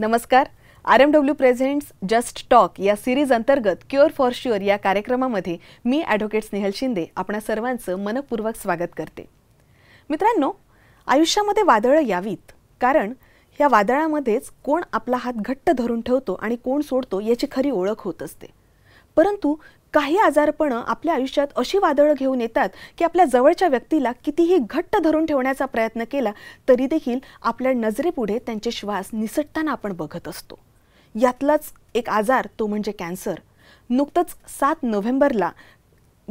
नमस्कार R M W presents just talk या series अंतर्गत क्युअर फॉर शुअर या कार्यक्रमामध्ये मी ॲडव्होकेट स्नेहल शिंदे आपल्या सर्वांचं मनपूर्वक स्वागत करते मित्रांनो आयुष्यामध्ये वादळं यावीत कारण ह्या वादळामध्येच कोण आपला हात घट्ट धरून ठेवतो आणि कोण सोडतो याची खरी ओळख होत असते परंतु काही आजारपणं आपल्या आयुष्यात अशी वादळं घेऊन येतात की आपल्या जवळच्या व्यक्तीला कितीही घट्ट धरून ठेवण्याचा प्रयत्न केला तरी देखील आपल्या नजरेपुढे त्यांचे श्वास निसटताना आपण बघत असतो यातलाच एक आजार तो म्हणजे कॅन्सर नुकतंच सात नोव्हेंबरला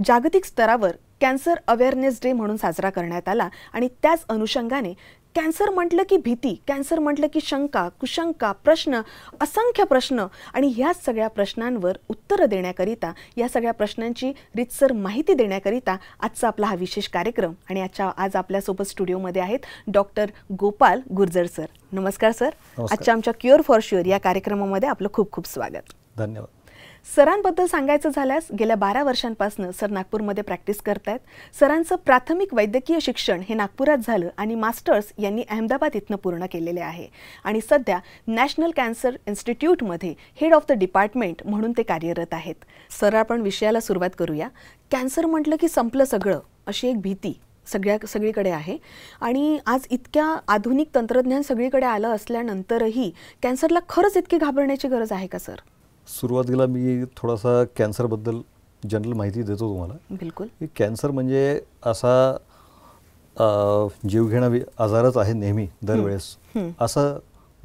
जागतिक स्तरावर कॅन्सर अवेअरनेस डे म्हणून साजरा करण्यात आला आणि त्याच अनुषंगाने कॅन्सर म्हटलं की भीती कॅन्सर म्हटलं की शंका कुशंका प्रश्न असंख्य प्रश्न आणि ह्या सगळ्या प्रश्नांवर उत्तरं देण्याकरिता या सगळ्या प्रश्नांची रितसर माहिती देण्याकरिता आजचा आपला हा विशेष कार्यक्रम आणि आजच्या आज आपल्यासोबत स्टुडिओमध्ये आहेत डॉक्टर गोपाल गुर्जर सर नमस्कार सर आजच्या आमच्या क्युअर फॉर शुअर या कार्यक्रमामध्ये आपलं खूप खूप स्वागत धन्यवाद सरांबद्दल सांगायचं झाल्यास गेल्या बारा वर्षांपासून सर नागपूरमध्ये प्रॅक्टिस करतायत सरांचं प्राथमिक वैद्यकीय शिक्षण हे नागपुरात झालं आणि मास्टर्स यांनी अहमदाबाद इथनं पूर्ण केलेले आहे आणि सध्या नॅशनल कॅन्सर इन्स्टिट्यूटमध्ये हेड ऑफ द डिपार्टमेंट म्हणून ते कार्यरत आहेत सर आपण विषयाला सुरुवात करूया कॅन्सर म्हटलं की संपलं सगळं अशी एक भीती सगळ्या सगळीकडे आहे आणि आज इतक्या आधुनिक तंत्रज्ञान सगळीकडे आलं असल्यानंतरही कॅन्सरला खरंच इतकी घाबरण्याची गरज आहे का सर सुरुवातीला मी थोडासा कॅन्सरबद्दल जनरल माहिती देतो तुम्हाला बिलकुल कॅन्सर म्हणजे असा जीवघेणा आजारच आहे नेहमी दरवेळेस असं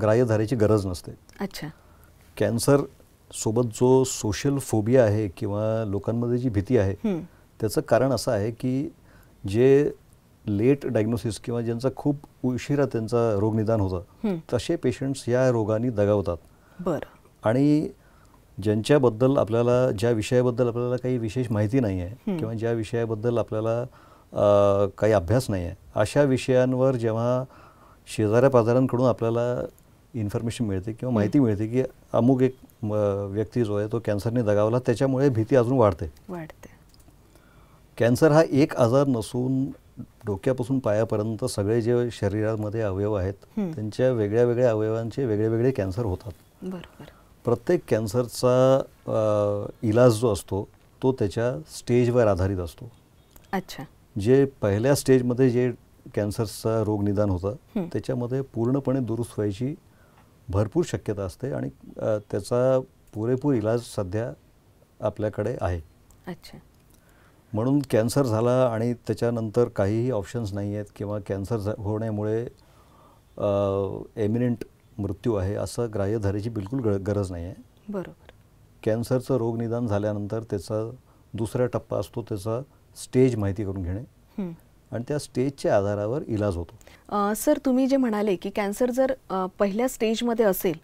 ग्राह्य धरायची गरज नसते अच्छा कॅन्सर सोबत जो सोशल फोबिया आहे किंवा लोकांमध्ये जी भीती आहे त्याचं कारण असं आहे की जे लेट डायग्नोसिस किंवा ज्यांचा खूप उशिरा त्यांचा रोग निदान होता तसे पेशंट्स या रोगाने दगावतात बरं आणि ज्यांच्याबद्दल आपल्याला ज्या विषयाबद्दल आपल्याला काही विशेष माहिती नाही आहे किंवा ज्या विषयाबद्दल आपल्याला काही अभ्यास नाही आहे अशा विषयांवर जेव्हा शेजाऱ्या पाजाऱ्यांकडून आपल्याला इन्फॉर्मेशन मिळते किंवा माहिती मिळते की अमुक एक व्यक्ती जो आहे तो कॅन्सरने दगावला त्याच्यामुळे भीती अजून वाढते वाढते कॅन्सर हा एक आजार नसून डोक्यापासून पायापर्यंत सगळे जे शरीरामध्ये अवयव आहेत त्यांच्या वेगळ्या वेगळ्या अवयवांचे वेगळे वेगळे कॅन्सर होतात बरोबर प्रत्येक कॅन्सरचा इलाज जो असतो तो त्याच्या स्टेजवर आधारित असतो अच्छा जे पहिल्या स्टेजमध्ये जे कॅन्सरचा रोग निदान होतं त्याच्यामध्ये पूर्णपणे दुरुस्त व्हायची भरपूर शक्यता असते आणि त्याचा पुरेपूर इलाज सध्या आपल्याकडे आहे अच्छा म्हणून कॅन्सर झाला आणि त्याच्यानंतर काहीही ऑप्शन्स नाही आहेत किंवा कॅन्सर होण्यामुळे एमिनेंट मृत्यू आहे असं ग्राह्य धरायची बिलकुल गरज नाही आहे बरोबर कॅन्सरचं निदान झाल्यानंतर त्याचा दुसरा टप्पा असतो त्याचा स्टेज माहिती करून घेणे आणि त्या स्टेजच्या आधारावर इलाज होतो सर तुम्ही जे म्हणाले की कॅन्सर जर पहिल्या स्टेजमध्ये असेल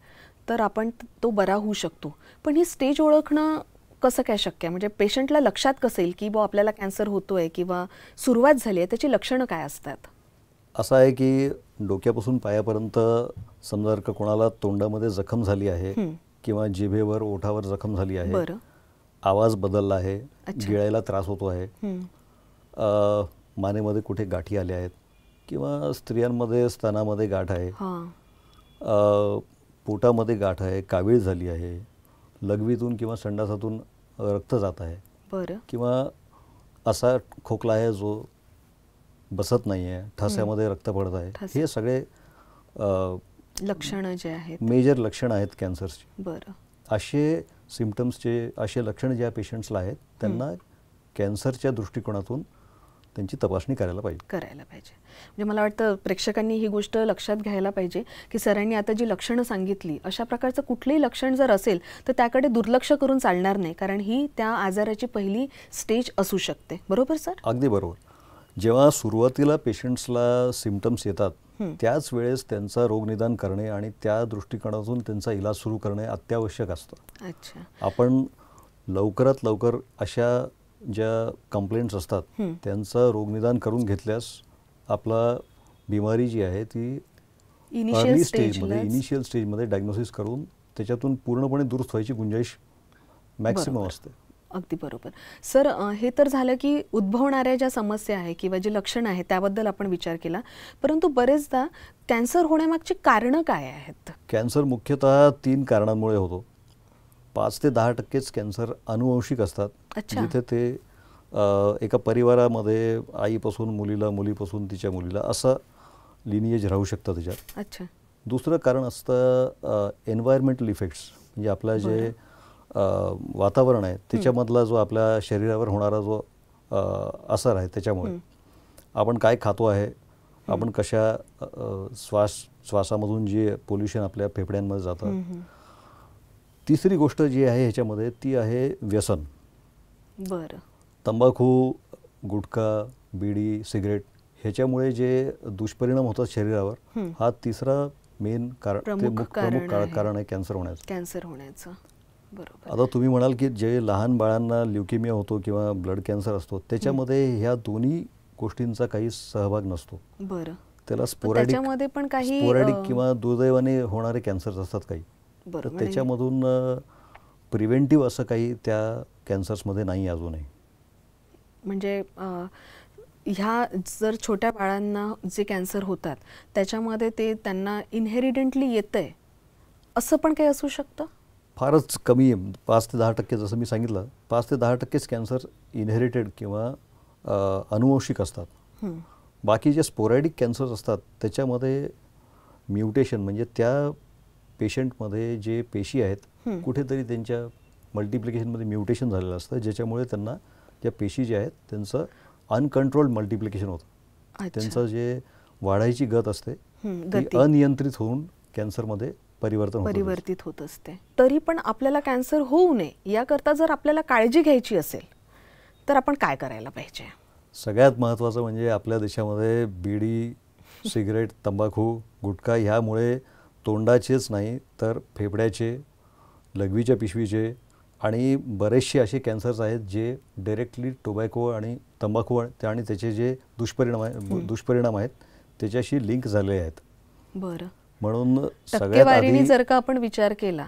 तर आपण तो बरा होऊ शकतो पण ही स्टेज ओळखणं कसं काय शक्य आहे म्हणजे पेशंटला लक्षात कसं येईल की बो आपल्याला कॅन्सर होतोय किंवा सुरुवात झाली आहे त्याची लक्षणं काय असतात असं आहे की डोक्यापासून पायापर्यंत समजा जर का कोणाला तोंडामध्ये जखम झाली आहे किंवा जिभेवर ओठावर जखम झाली आहे आवाज बदलला आहे गिळायला त्रास होतो आहे मानेमध्ये कुठे गाठी आल्या आहेत किंवा स्त्रियांमध्ये स्तनामध्ये गाठ आहे पोटामध्ये गाठ आहे कावीळ झाली आहे लघवीतून किंवा संडासातून रक्त जात आहे किंवा असा खोकला आहे जो बसत नाही आहे ठस्यामध्ये रक्त पडत आहे हे सगळे लक्षणं जे आहेत मेजर लक्षणं आहेत कॅन्सरची बरं असे सिमटम्सचे असे लक्षणं ज्या पेशंट्सला आहेत त्यांना कॅन्सरच्या दृष्टिकोनातून त्यांची तपासणी करायला पाहिजे करायला पाहिजे म्हणजे मला वाटतं प्रेक्षकांनी ही गोष्ट लक्षात घ्यायला पाहिजे की सरांनी आता जी लक्षणं सांगितली अशा प्रकारचं कुठलंही लक्षण जर असेल तर त्याकडे दुर्लक्ष करून चालणार नाही कारण ही त्या आजाराची पहिली स्टेज असू शकते बरोबर सर अगदी बरोबर जेव्हा सुरुवातीला पेशंट्सला सिमटम्स येतात त्याच वेळेस त्यांचा रोगनिदान करणे आणि त्या दृष्टिकोनातून त्यांचा इलाज सुरू करणे अत्यावश्यक असतं आपण लवकरात लवकर अशा ज्या कंप्लेंट्स असतात त्यांचं रोगनिदान करून घेतल्यास आपला बिमारी जी आहे ती अर्ली स्टेजमध्ये इनिशियल स्टेजमध्ये डायग्नोसिस करून त्याच्यातून पूर्णपणे दुरुस्त व्हायची गुंजाईश मॅक्सिमम असते अगदी बरोबर सर हे तर झालं की उद्भवणाऱ्या ज्या समस्या आहे किंवा जे लक्षणं आहेत त्याबद्दल आपण विचार केला परंतु बरेचदा कॅन्सर होण्यामागची कारणं काय आहेत कॅन्सर मुख्यतः तीन कारणांमुळे होतो पाच ते दहा टक्केच कॅन्सर अनुवंशिक असतात जिथे ते एका परिवारामध्ये आईपासून मुलीला मुलीपासून तिच्या मुलीला असं लिनिएज राहू शकतं त्याच्यात अच्छा दुसरं कारण असतं एन्व्हायरमेंटल इफेक्ट्स म्हणजे आपलं जे वातावरण आहे त्याच्यामधला जो आपल्या शरीरावर होणारा जो असर आहे त्याच्यामुळे आपण काय खातो आहे आपण कशा श्वास श्वासामधून जे पोल्युशन आपल्या फेफड्यांमध्ये जातं तिसरी गोष्ट जी आहे ह्याच्यामध्ये ती आहे व्यसन बरं तंबाखू गुटखा बीडी सिगरेट ह्याच्यामुळे जे दुष्परिणाम होतात शरीरावर हा तिसरा मेन कारण प्रमुख कारण आहे कॅन्सर होण्याचं कॅन्सर होण्याचं आता तुम्ही म्हणाल की जे लहान बाळांना ल्युकेमिया होतो किंवा ब्लड कॅन्सर असतो त्याच्यामध्ये ह्या दोन्ही गोष्टींचा काही सहभाग नसतो बरं त्याला स्पोरॅडिक पण काही स्पोरॅडिक किंवा दुर्दैवाने होणारे कॅन्सर असतात काही बरं त्याच्यामधून प्रिव्हेंटिव्ह असं काही त्या कॅन्सर्समध्ये नाही अजूनही म्हणजे ह्या जर छोट्या बाळांना जे कॅन्सर होतात त्याच्यामध्ये ते त्यांना इनहेरिडेंटली येत असं पण काही असू शकतं फारच कमी आहे पाच ते दहा टक्के जसं मी सांगितलं पाच ते दहा टक्केच कॅन्सर इनहेरिटेड किंवा अनुवंशिक असतात बाकी जे स्पोरॅडिक कॅन्सर असतात त्याच्यामध्ये म्युटेशन म्हणजे त्या पेशंटमध्ये जे पेशी आहेत कुठेतरी त्यांच्या मल्टिप्लिकेशनमध्ये म्युटेशन झालेलं असतं ज्याच्यामुळे त्यांना त्या पेशी ज्या आहेत त्यांचं अनकंट्रोल्ड मल्टिप्लिकेशन होतं त्यांचं जे वाढायची गत असते ती अनियंत्रित होऊन कॅन्सरमध्ये परिवर्तन परिवर्तित होत असते तरी पण आपल्याला कॅन्सर होऊ नये याकरता जर आपल्याला काळजी घ्यायची असेल तर आपण काय करायला पाहिजे सगळ्यात महत्त्वाचं म्हणजे आपल्या देशामध्ये बीडी सिगरेट तंबाखू गुटखा ह्यामुळे तोंडाचेच नाही तर फेफड्याचे लघवीच्या पिशवीचे आणि बरेचसे असे कॅन्सर्स आहेत जे डायरेक्टली टोबॅको आणि तंबाखू आणि त्याचे जे दुष्परिणाम दुष्परिणाम आहेत त्याच्याशी लिंक झाले आहेत बरं म्हणून टक्केवारीने जर का आपण विचार केला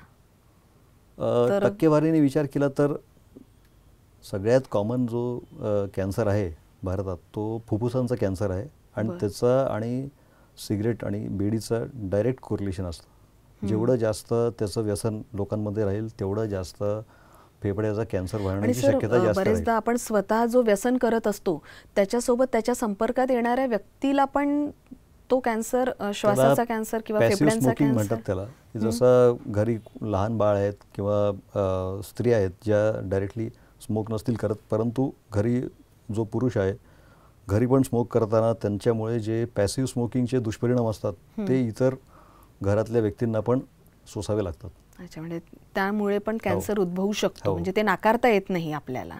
टक्केवारीने विचार केला तर सगळ्यात कॉमन जो कॅन्सर आहे भारतात तो फुफ्फुसांचा कॅन्सर आहे आणि त्याचा आणि सिगरेट आणि बीडीचं डायरेक्ट कोरिलेशन असतं जेवढं जास्त त्याचं व्यसन लोकांमध्ये राहील तेवढं जास्त फेफड्याचा कॅन्सर वाढण्याची शक्यता जास्त बरेचदा आपण स्वतः जो व्यसन करत असतो त्याच्यासोबत त्याच्या संपर्कात येणाऱ्या व्यक्तीला पण तो कॅन्सर श्वासाचा कॅन्सर किंवा फेफड्यांचा म्हणतात त्याला जसं घरी लहान बाळ आहेत किंवा स्त्री आहेत ज्या डायरेक्टली स्मोक नसतील करत परंतु घरी जो पुरुष आहे घरी पण स्मोक करताना त्यांच्यामुळे जे पॅसिव्ह स्मोकिंगचे दुष्परिणाम असतात ते इतर घरातल्या व्यक्तींना पण सोसावे लागतात अच्छा म्हणजे त्यामुळे पण कॅन्सर हो. उद्भवू शकतो हो. म्हणजे ते नाकारता येत नाही आपल्याला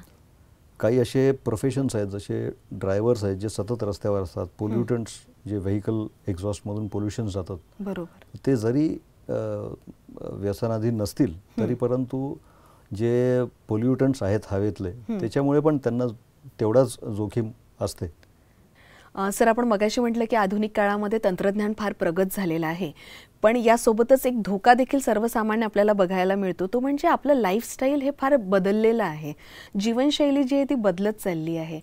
काही असे प्रोफेशन्स आहेत जसे ड्रायव्हर्स आहेत जे सतत रस्त्यावर असतात पोल्युटंट्स जे व्हेकल मधून पोल्युशन जातात बरोबर ते जरी व्यसनाधीन नसतील तरी परंतु जे पोल्युटंट्स आहेत हवेतले त्याच्यामुळे पण त्यांना तेवढाच जोखीम असते सर आपण मगाशी म्हटलं की आधुनिक काळामध्ये तंत्रज्ञान फार प्रगत झालेलं आहे पण यासोबतच एक धोका देखील सर्वसामान्य आपल्याला बघायला मिळतो तो म्हणजे आपलं लाईफस्टाईल हे फार बदललेलं आहे जीवनशैली जी आहे ती बदलत चालली आहे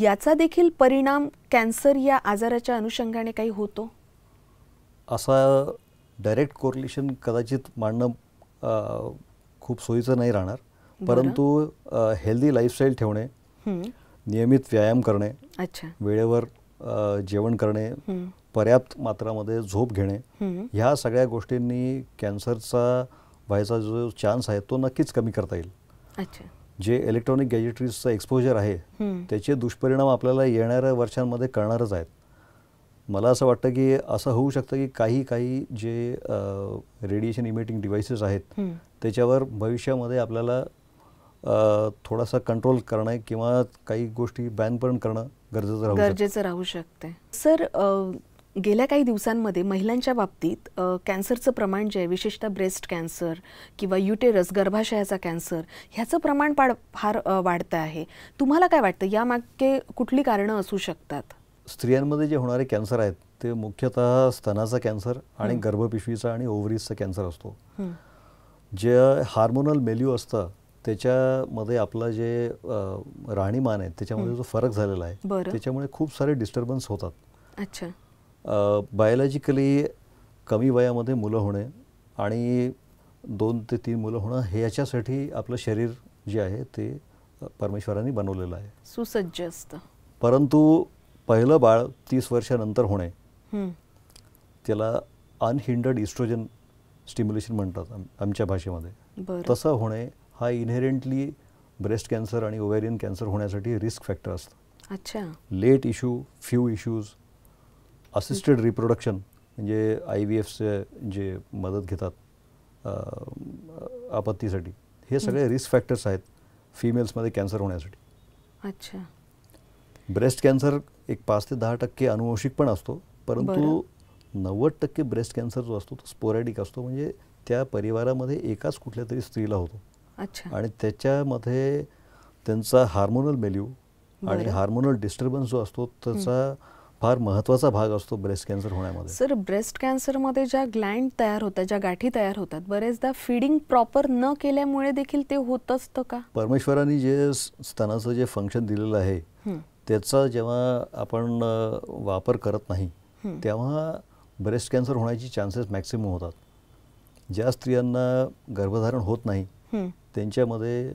याचा देखील परिणाम कॅन्सर या आजाराच्या अनुषंगाने काही होतो असा डायरेक्ट कोरिलेशन कदाचित मांडणं खूप सोयीचं नाही राहणार परंतु हेल्दी लाईफस्टाईल ठेवणे नियमित व्यायाम करणे अच्छा वेळेवर जेवण करणे पर्याप्त मात्रामध्ये झोप घेणे ह्या सगळ्या गोष्टींनी कॅन्सरचा व्हायचा जो चान्स आहे तो नक्कीच कमी करता येईल अच्छा जे इलेक्ट्रॉनिक गॅजेटरीजचं एक्सपोजर आहे त्याचे दुष्परिणाम आपल्याला येणाऱ्या वर्षांमध्ये कळणारच आहेत मला असं वाटतं की असं होऊ शकतं की काही काही जे रेडिएशन इमिटिंग डिव्हायसेस आहेत त्याच्यावर भविष्यामध्ये आपल्याला थोडासा कंट्रोल करणं किंवा काही गोष्टी बॅन पण करणं गरजेचं गरजेचं राहू शकते सर गेल्या काही दिवसांमध्ये महिलांच्या बाबतीत कॅन्सरचं प्रमाण जे आहे विशेषतः ब्रेस्ट कॅन्सर किंवा युटेरस गर्भाशयाचा कॅन्सर ह्याचं प्रमाण पाड फार वाढतं आहे तुम्हाला काय वाटतं यामागे कुठली कारणं असू शकतात स्त्रियांमध्ये जे होणारे कॅन्सर आहेत ते मुख्यतः स्तनाचा कॅन्सर आणि गर्भपिशवीचा आणि ओव्हरीजचा कॅन्सर असतो जे हार्मोनल मेल्यू असतं त्याच्यामध्ये आपलं जे राहणीमान आहे त्याच्यामध्ये जो फरक झालेला आहे त्याच्यामुळे खूप सारे डिस्टर्बन्स होतात अच्छा बायोलॉजिकली कमी वयामध्ये मुलं होणे आणि दोन ते तीन मुलं होणं हे याच्यासाठी आपलं शरीर जे आहे ते परमेश्वरांनी बनवलेलं आहे सुसज्ज असतं परंतु पहिलं बाळ तीस वर्षानंतर होणे त्याला अनहिंडर्ड इस्ट्रोजन स्टिम्युलेशन म्हणतात आमच्या भाषेमध्ये तसं होणे हा इनहेरेंटली ब्रेस्ट कॅन्सर आणि ओव्हेरियन कॅन्सर होण्यासाठी रिस्क फॅक्टर असतो अच्छा late issue few issues assisted reproduction म्हणजे आय व्ही एफचे जे मदत घेतात आपत्तीसाठी हे सगळे रिस्क फॅक्टर्स आहेत फिमेल्समध्ये कॅन्सर होण्यासाठी अच्छा ब्रेस्ट कॅन्सर एक पाच ते दहा टक्के अनुवंशिक पण असतो परंतु नव्वद टक्के ब्रेस्ट कॅन्सर जो असतो तो स्पोरॅडिक असतो म्हणजे त्या परिवारामध्ये एकाच कुठल्या तरी स्त्रीला होतो अच्छा आणि त्याच्यामध्ये त्यांचा हार्मोनल मेल्यू आणि हार्मोनल डिस्टर्बन्स जो असतो त्याचा फार महत्त्वाचा भाग असतो ब्रेस्ट कॅन्सर होण्यामध्ये सर ब्रेस्ट कॅन्सरमध्ये ज्या ग्लँड तयार होतात ज्या गाठी तयार होतात बरेचदा फिडिंग प्रॉपर न केल्यामुळे देखील ते होत असतं का परमेश्वराने जे स्तनाचं जे फंक्शन दिलेलं आहे त्याचा जेव्हा आपण वापर करत नाही तेव्हा ब्रेस्ट कॅन्सर होण्याची चान्सेस मॅक्सिमम होतात ज्या स्त्रियांना गर्भधारण होत नाही त्यांच्यामध्ये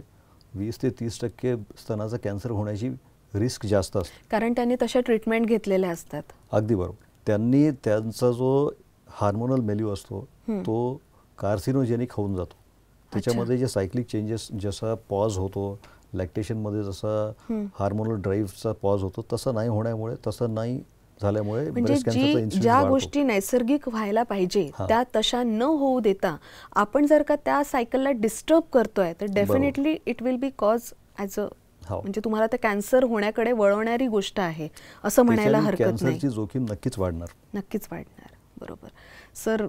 वीस ते तीस टक्के स्तनाचा कॅन्सर होण्याची रिस्क जास्त असतो कारण त्यांनी तशा ट्रीटमेंट घेतलेल्या असतात अगदी बरोबर त्यांनी त्यांचा जो हार्मोनल मेल्यू असतो तो कार्सिनोजेनिक होऊन जातो त्याच्यामध्ये जे सायक्लिक चेंजेस जसा पॉज होतो मध्ये जसा हार्मोनल ड्राईव्हचा पॉज होतो तसं नाही होण्यामुळे तसं नाही झाल्यामुळे म्हणजे ज्या गोष्टी नैसर्गिक व्हायला पाहिजे त्या तशा न होऊ देता आपण जर का त्या सायकलला डिस्टर्ब करतोय तर definitely it will be cause as a हो. म्हणजे तुम्हाला ते कॅन्सर होण्याकडे वळवणारी गोष्ट आहे असं म्हणायला हरकत नाही जोखीम नक्कीच वाढणार नक्कीच वाढणार बरोबर सर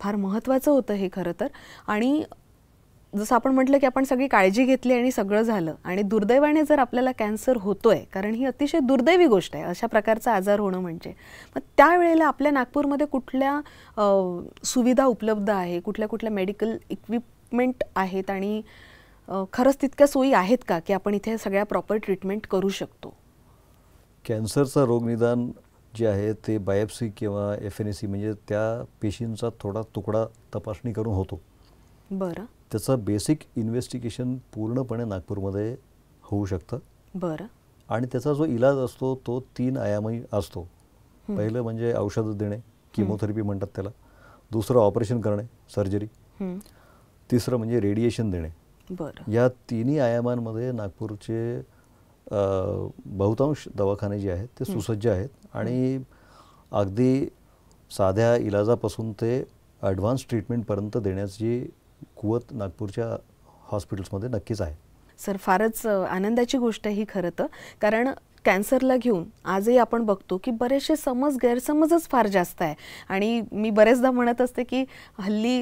फार महत्वाचं होतं हे खरं तर आणि जसं आपण म्हटलं की आपण सगळी काळजी घेतली आणि सगळं झालं आणि दुर्दैवाने जर आपल्याला कॅन्सर होतोय कारण ही अतिशय दुर्दैवी गोष्ट आहे अशा प्रकारचा आजार होणं म्हणजे मग त्यावेळेला आपल्या नागपूरमध्ये कुठल्या सुविधा उपलब्ध आहे कुठल्या कुठल्या मेडिकल इक्विपमेंट आहेत आणि खरंच तितक्या सोयी आहेत का की आपण इथे सगळ्या प्रॉपर ट्रीटमेंट करू शकतो कॅन्सरचं रोगनिदान जे आहे ते बायोप्सी किंवा एफ एन एसी सी म्हणजे त्या पेशींचा थोडा तुकडा तपासणी करून होतो बरं त्याचं बेसिक इन्व्हेस्टिगेशन पूर्णपणे नागपूरमध्ये होऊ शकतं बरं आणि त्याचा जो इलाज असतो तो तीन आयामही असतो पहिलं म्हणजे औषधं देणे किमोथेरपी म्हणतात त्याला दुसरं ऑपरेशन करणे सर्जरी तिसरं म्हणजे रेडिएशन देणे बरं या तिन्ही आयामांमध्ये नागपूरचे बहुतांश दवाखाने जे आहेत ते सुसज्ज आहेत आणि अगदी साध्या इलाजापासून ते ॲडव्हान्स ट्रीटमेंटपर्यंत देण्याची कुवत नागपूरच्या हॉस्पिटल्समध्ये नक्कीच आहे सर फारच आनंदाची गोष्ट ही खरं तर कारण कॅन्सरला घेऊन आजही आपण बघतो की बरेचसे समज गैरसमजच फार जास्त आहे आणि मी बरेचदा म्हणत असते की हल्ली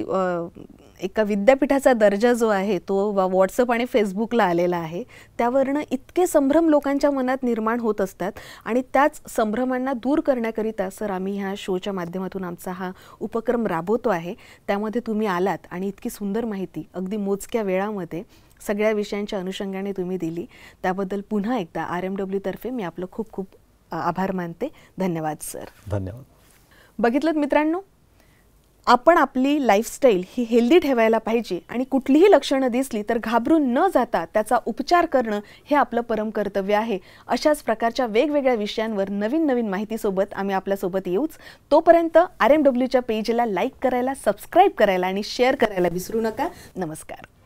एका विद्यापीठाचा दर्जा जो आहे तो व्हॉट्सअप आणि फेसबुकला आलेला आहे त्यावरनं इतके संभ्रम लोकांच्या मनात निर्माण होत असतात आणि त्याच संभ्रमांना दूर करण्याकरिता सर आम्ही ह्या शोच्या माध्यमातून आमचा हा उपक्रम राबवतो आहे त्यामध्ये तुम्ही आलात आणि इतकी सुंदर माहिती अगदी मोजक्या वेळामध्ये सगळ्या विषयांच्या अनुषंगाने तुम्ही दिली त्याबद्दल पुन्हा एकदा आर एम डब्ल्यूतर्फे मी आपलं खूप खूप आभार मानते धन्यवाद सर धन्यवाद बघितलं मित्रांनो आपण आपली लाईफस्टाईल ही हेल्दी ठेवायला पाहिजे आणि कुठलीही लक्षणं दिसली तर घाबरून न जाता त्याचा उपचार करणं हे आपलं परम कर्तव्य आहे अशाच प्रकारच्या वेगवेगळ्या विषयांवर नवीन नवीन माहितीसोबत आम्ही आपल्यासोबत येऊच तोपर्यंत आर एम डब्ल्यूच्या पेजला लाईक करायला सबस्क्राईब करायला आणि शेअर करायला विसरू नका नमस्कार